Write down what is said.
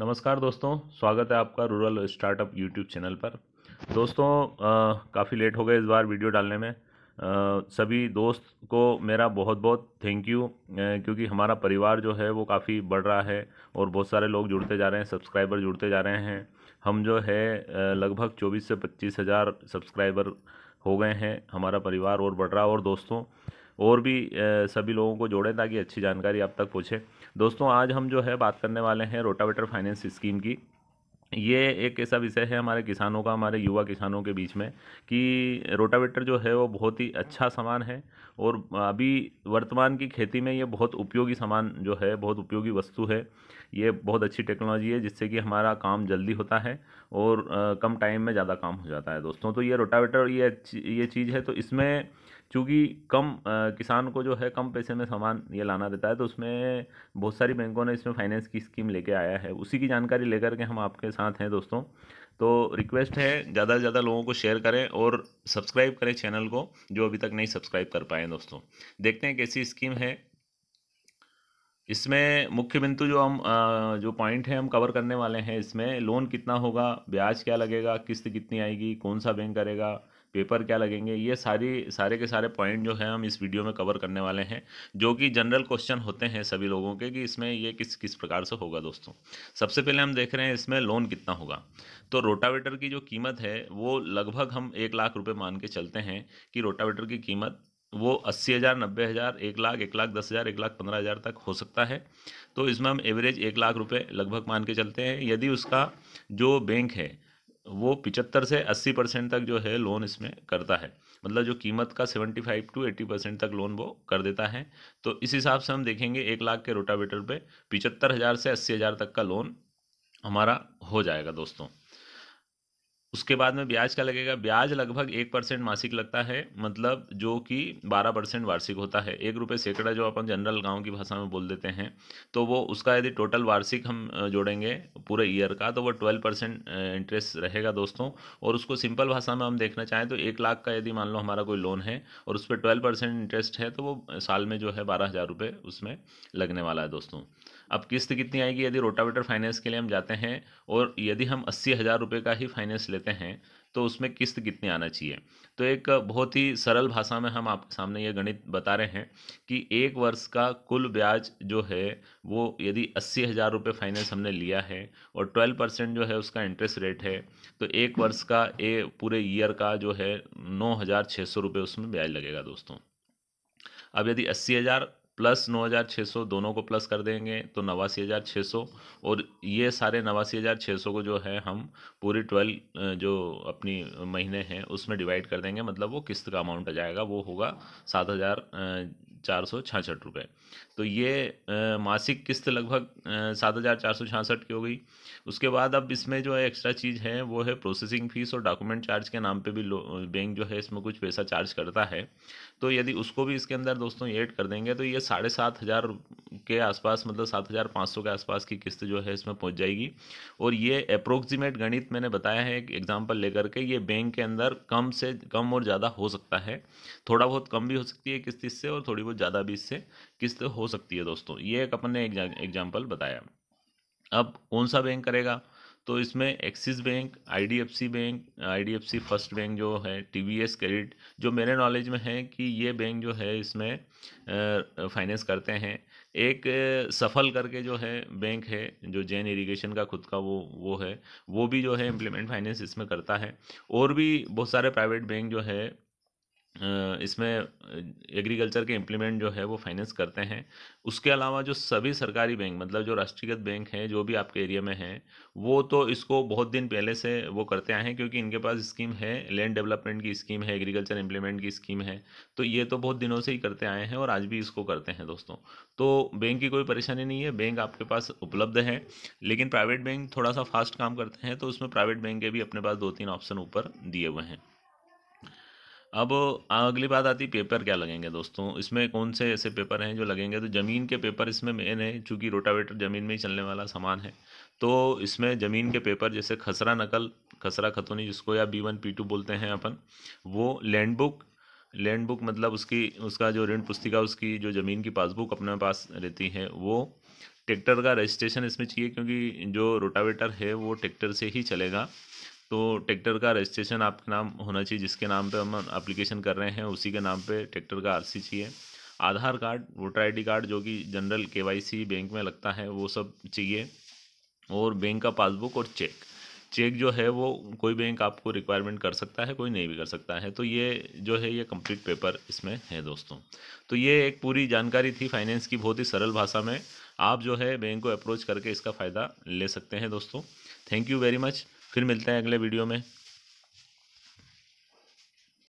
नमस्कार दोस्तों स्वागत है आपका रूरल स्टार्टअप यूट्यूब चैनल पर दोस्तों काफ़ी लेट हो गए इस बार वीडियो डालने में आ, सभी दोस्त को मेरा बहुत बहुत थैंक यू क्योंकि हमारा परिवार जो है वो काफ़ी बढ़ रहा है और बहुत सारे लोग जुड़ते जा रहे हैं सब्सक्राइबर जुड़ते जा रहे हैं हम जो है लगभग चौबीस से पच्चीस हज़ार सब्सक्राइबर हो गए हैं हमारा परिवार और बढ़ रहा और दोस्तों और भी सभी लोगों को जोड़ें ताकि अच्छी जानकारी आप तक पहुँचे दोस्तों आज हम जो है बात करने वाले हैं रोटावेटर फाइनेंस स्कीम की ये एक ऐसा विषय है हमारे किसानों का हमारे युवा किसानों के बीच में कि रोटावेटर जो है वो बहुत ही अच्छा सामान है और अभी वर्तमान की खेती में ये बहुत उपयोगी सामान जो है बहुत उपयोगी वस्तु है ये बहुत अच्छी टेक्नोलॉजी है जिससे कि हमारा काम जल्दी होता है और कम टाइम में ज़्यादा काम हो जाता है दोस्तों तो ये रोटावेटर ये ये चीज़ है तो इसमें चूँकि कम आ, किसान को जो है कम पैसे में सामान ये लाना रहता है तो उसमें बहुत सारी बैंकों ने इसमें फाइनेंस की स्कीम लेके आया है उसी की जानकारी लेकर के हम आपके साथ हैं दोस्तों तो रिक्वेस्ट है ज़्यादा से ज़्यादा लोगों को शेयर करें और सब्सक्राइब करें चैनल को जो अभी तक नहीं सब्सक्राइब कर पाए दोस्तों देखते हैं कैसी स्कीम है इसमें मुख्य बिंदु जो हम जो पॉइंट है हम कवर करने वाले हैं इसमें लोन कितना होगा ब्याज क्या लगेगा किस्त कितनी आएगी कौन सा बैंक करेगा पेपर क्या लगेंगे ये सारी सारे के सारे पॉइंट जो है हम इस वीडियो में कवर करने वाले हैं जो कि जनरल क्वेश्चन होते हैं सभी लोगों के कि इसमें ये किस किस प्रकार से होगा दोस्तों सबसे पहले हम देख रहे हैं इसमें लोन कितना होगा तो रोटावेटर की जो कीमत है वो लगभग हम एक लाख रुपये मान के चलते हैं कि रोटावेटर की कीमत वो अस्सी हज़ार नब्बे हज़ार एक लाख एक लाख दस हज़ार एक लाख पंद्रह हज़ार तक हो सकता है तो इसमें हम एवरेज एक लाख रुपए लगभग मान के चलते हैं यदि उसका जो बैंक है वो पिचहत्तर से अस्सी परसेंट तक जो है लोन इसमें करता है मतलब जो कीमत का seventy five to eighty percent तक लोन वो कर देता है तो इस हिसाब से हम देखेंगे एक लाख के रोटावेटर पे पिचहत्तर हज़ार से अस्सी हज़ार तक का लोन हमारा हो जाएगा दोस्तों उसके बाद में ब्याज का लगेगा ब्याज लगभग एक परसेंट मासिक लगता है मतलब जो कि बारह परसेंट वार्षिक होता है एक रुपये सैकड़ा जो अपन जनरल गांव की भाषा में बोल देते हैं तो वो उसका यदि टोटल वार्षिक हम जोड़ेंगे पूरे ईयर का तो वो ट्वेल्व परसेंट इंटरेस्ट रहेगा दोस्तों और उसको सिंपल भाषा में हम देखना चाहें तो एक लाख का यदि मान लो हमारा कोई लोन है और उस पर ट्वेल्व परसेंट इंटरेस्ट है तो वो साल में जो है बारह हज़ार रुपये उसमें लगने वाला है दोस्तों अब किस्त कितनी आएगी यदि रोटावेटर फाइनेंस के लिए हम जाते हैं और यदि हम अस्सी हज़ार रुपये का ही फाइनेंस लेते लेते हैं तो उसमें किस्त कितनी आना चाहिए तो एक बहुत ही सरल भाषा में हम आपके सामने ये गणित बता रहे हैं कि एक वर्ष का कुल ब्याज जो है वो यदि अस्सी हज़ार रुपये फाइनेंस हमने लिया है और ट्वेल्व परसेंट जो है उसका इंटरेस्ट रेट है तो एक वर्ष का ए पूरे ईयर का जो है नौ हज़ार छः सौ रुपये उसमें ब्याज लगेगा दोस्तों अब यदि अस्सी हज़ार प्लस नौ हज़ार छः सौ दोनों को प्लस कर देंगे तो नवासी हज़ार छः सौ और ये सारे नवासी हज़ार छः सौ को जो है हम पूरी ट्वेल्व जो अपनी महीने हैं उसमें डिवाइड कर देंगे मतलब वो किस्त का अमाउंट आ जाएगा वो होगा सात हज़ार चार सौ छियासठ रुपये तो ये आ, मासिक किस्त लगभग सात हज़ार चार सौ छियासठ की हो गई उसके बाद अब इसमें जो है एक्स्ट्रा चीज़ है वो है प्रोसेसिंग फ़ीस और डॉक्यूमेंट चार्ज के नाम पे भी बैंक जो है इसमें कुछ पैसा चार्ज करता है तो यदि उसको भी इसके अंदर दोस्तों ऐड कर देंगे तो ये साढ़े सात हज़ार के आसपास मतलब सात हज़ार पाँच सौ के आसपास की किस्त जो है इसमें पहुंच जाएगी और ये अप्रोक्सीमेट गणित मैंने बताया है एक एग्जाम्पल लेकर के ये बैंक के अंदर कम से कम और ज़्यादा हो सकता है थोड़ा बहुत कम भी हो सकती है किस्त इससे और थोड़ी बहुत ज़्यादा भी इससे किस्त हो सकती है दोस्तों ये एक अपन ने एग्जाम्पल बताया अब कौन सा बैंक करेगा तो इसमें Axis bank IDFC bank IDFC first bank जो है टीवीएस क्रेडिट जो मेरे नॉलेज में है कि ये बैंक जो है इसमें फाइनेंस करते हैं एक सफल करके जो है बैंक है जो जैन इरिगेशन का खुद का वो वो है वो भी जो है इम्प्लीमेंट फाइनेंस इसमें करता है और भी बहुत सारे प्राइवेट बैंक जो है इसमें एग्रीकल्चर के इम्प्लीमेंट जो है वो फाइनेंस करते हैं उसके अलावा जो सभी सरकारी बैंक मतलब जो राष्ट्रीयगत बैंक हैं जो भी आपके एरिया में हैं वो तो इसको बहुत दिन पहले से वो करते आए हैं क्योंकि इनके पास स्कीम है लैंड डेवलपमेंट की स्कीम है एग्रीकल्चर इम्प्लीमेंट की स्कीम है तो ये तो बहुत दिनों से ही करते आए हैं और आज भी इसको करते हैं दोस्तों तो बैंक की कोई परेशानी नहीं है बैंक आपके पास उपलब्ध है लेकिन प्राइवेट बैंक थोड़ा सा फास्ट काम करते हैं तो उसमें प्राइवेट बैंक के भी अपने पास दो तीन ऑप्शन ऊपर दिए हुए हैं अब अगली बात आती पेपर क्या लगेंगे दोस्तों इसमें कौन से ऐसे पेपर हैं जो लगेंगे तो ज़मीन के पेपर इसमें मेन है चूँकि रोटावेटर ज़मीन में ही चलने वाला सामान है तो इसमें ज़मीन के पेपर जैसे खसरा नकल खसरा खतौनी जिसको या बी वन पी टू बोलते हैं अपन वो लैंड बुक लैंड बुक मतलब उसकी उसका जो ऋण पुस्तिका उसकी जो ज़मीन की पासबुक अपने पास रहती है वो ट्रैक्टर का रजिस्ट्रेशन इसमें चाहिए क्योंकि जो रोटावेटर है वो ट्रैक्टर से ही चलेगा तो ट्रैक्टर का रजिस्ट्रेशन आपके नाम होना चाहिए जिसके नाम पे हम अप्लीकेशन कर रहे हैं उसी के नाम पे ट्रैक्टर का आरसी चाहिए Aadhaar card voter ID card जो कि जनरल केवाईसी बैंक में लगता है वो सब चाहिए और बैंक का पासबुक और चेक चेक जो है वो कोई बैंक आपको रिक्वायरमेंट कर सकता है कोई नहीं भी कर सकता है तो ये जो है ये कंप्लीट पेपर इसमें है दोस्तों तो ये एक पूरी जानकारी थी फाइनेंस की बहुत ही सरल भाषा में आप जो है बैंक को अप्रोच करके इसका फ़ायदा ले सकते हैं दोस्तों थैंक यू वेरी मच फिर मिलते हैं अगले वीडियो में